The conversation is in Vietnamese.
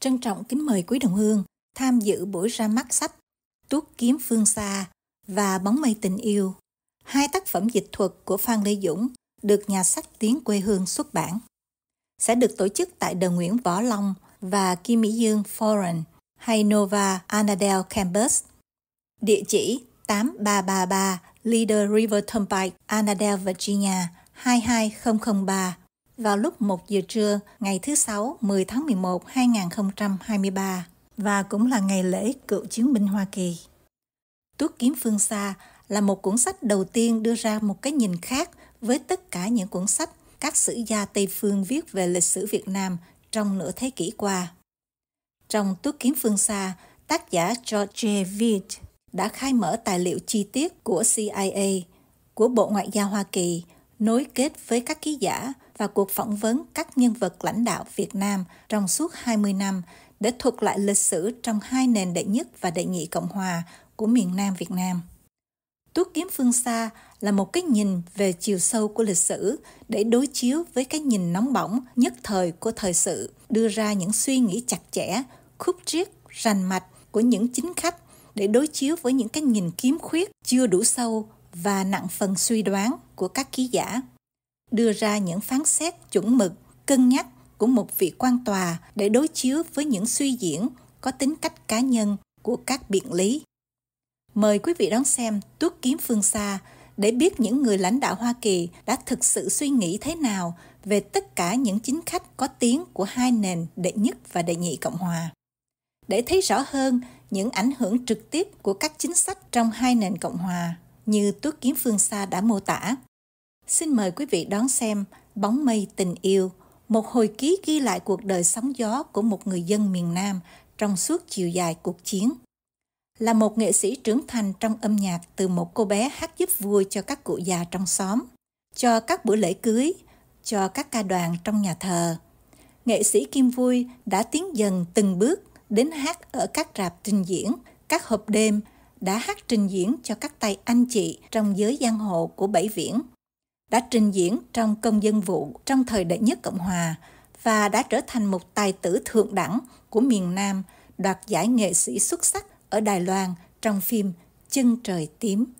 Trân trọng kính mời quý đồng hương tham dự buổi ra mắt sách Tuốt kiếm phương xa và Bóng mây tình yêu. Hai tác phẩm dịch thuật của Phan Lê Dũng được nhà sách tiếng quê hương xuất bản. Sẽ được tổ chức tại đường Nguyễn Võ Long và Kim Mỹ Dương Foreign hay Nova Anadel Campus. Địa chỉ 8333 Leader River Turnpike, Anadel, Virginia 22003 vào lúc 1 giờ trưa ngày thứ Sáu 10 tháng 11 2023 và cũng là ngày lễ cựu chiến binh Hoa Kỳ. Tuốt kiếm phương xa là một cuốn sách đầu tiên đưa ra một cái nhìn khác với tất cả những cuốn sách các sử gia Tây phương viết về lịch sử Việt Nam trong nửa thế kỷ qua. Trong Tuốt kiếm phương xa, tác giả George J. Viet đã khai mở tài liệu chi tiết của CIA, của Bộ Ngoại giao Hoa Kỳ, nối kết với các ký giả và cuộc phỏng vấn các nhân vật lãnh đạo Việt Nam trong suốt 20 năm để thuật lại lịch sử trong hai nền đệ nhất và đệ nhị Cộng hòa của miền Nam Việt Nam. Tuốt kiếm phương xa là một cái nhìn về chiều sâu của lịch sử để đối chiếu với cái nhìn nóng bỏng nhất thời của thời sự, đưa ra những suy nghĩ chặt chẽ, khúc triết, rành mạch của những chính khách để đối chiếu với những cái nhìn kiếm khuyết chưa đủ sâu và nặng phần suy đoán của các ký giả đưa ra những phán xét chuẩn mực, cân nhắc của một vị quan tòa để đối chiếu với những suy diễn có tính cách cá nhân của các biện lý. Mời quý vị đón xem Tuốt kiếm phương xa để biết những người lãnh đạo Hoa Kỳ đã thực sự suy nghĩ thế nào về tất cả những chính khách có tiếng của hai nền đệ nhất và đệ nhị Cộng hòa. Để thấy rõ hơn những ảnh hưởng trực tiếp của các chính sách trong hai nền Cộng hòa như Tuốt kiếm phương xa đã mô tả, Xin mời quý vị đón xem Bóng mây tình yêu, một hồi ký ghi lại cuộc đời sóng gió của một người dân miền Nam trong suốt chiều dài cuộc chiến. Là một nghệ sĩ trưởng thành trong âm nhạc từ một cô bé hát giúp vui cho các cụ già trong xóm, cho các buổi lễ cưới, cho các ca đoàn trong nhà thờ. Nghệ sĩ Kim Vui đã tiến dần từng bước đến hát ở các rạp trình diễn, các hộp đêm, đã hát trình diễn cho các tay anh chị trong giới giang hồ của Bảy Viễn đã trình diễn trong công dân vụ trong thời đại nhất Cộng Hòa và đã trở thành một tài tử thượng đẳng của miền Nam đoạt giải nghệ sĩ xuất sắc ở Đài Loan trong phim Chân trời tím.